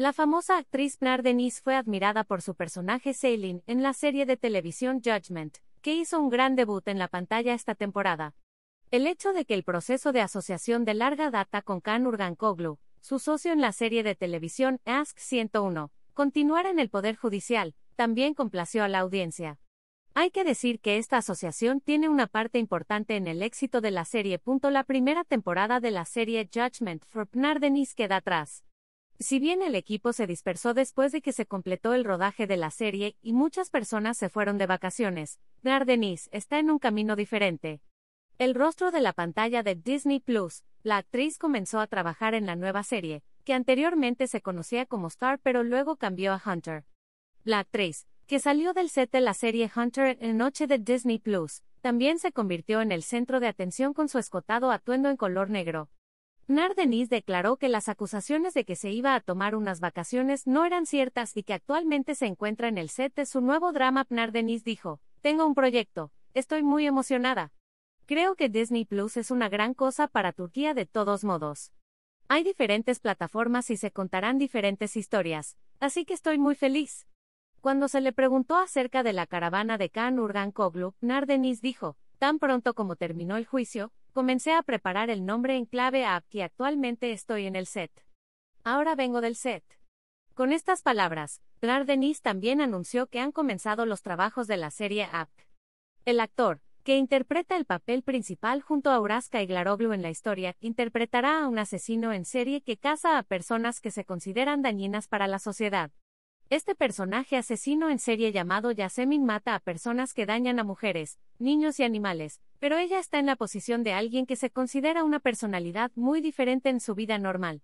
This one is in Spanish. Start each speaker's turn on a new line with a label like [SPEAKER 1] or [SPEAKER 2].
[SPEAKER 1] La famosa actriz Pnar Denis fue admirada por su personaje Celine en la serie de televisión Judgment, que hizo un gran debut en la pantalla esta temporada. El hecho de que el proceso de asociación de larga data con Khan Koglu, su socio en la serie de televisión Ask 101, continuara en el Poder Judicial, también complació a la audiencia. Hay que decir que esta asociación tiene una parte importante en el éxito de la serie. La primera temporada de la serie Judgment for Pnar Denis queda atrás. Si bien el equipo se dispersó después de que se completó el rodaje de la serie y muchas personas se fueron de vacaciones, Gardenis está en un camino diferente. El rostro de la pantalla de Disney Plus, la actriz comenzó a trabajar en la nueva serie, que anteriormente se conocía como Star pero luego cambió a Hunter. La actriz, que salió del set de la serie Hunter en Noche de Disney Plus, también se convirtió en el centro de atención con su escotado atuendo en color negro. Denis declaró que las acusaciones de que se iba a tomar unas vacaciones no eran ciertas y que actualmente se encuentra en el set de su nuevo drama. Nardenis dijo, Tengo un proyecto, estoy muy emocionada. Creo que Disney Plus es una gran cosa para Turquía de todos modos. Hay diferentes plataformas y se contarán diferentes historias, así que estoy muy feliz. Cuando se le preguntó acerca de la caravana de Khan Urgan Koglu, Nardenis dijo, Tan pronto como terminó el juicio, Comencé a preparar el nombre en clave app y actualmente estoy en el set. Ahora vengo del set. Con estas palabras, Clar Denis también anunció que han comenzado los trabajos de la serie app. El actor, que interpreta el papel principal junto a Uraska y Glaroglu en la historia, interpretará a un asesino en serie que caza a personas que se consideran dañinas para la sociedad. Este personaje asesino en serie llamado Yasemin mata a personas que dañan a mujeres, niños y animales, pero ella está en la posición de alguien que se considera una personalidad muy diferente en su vida normal.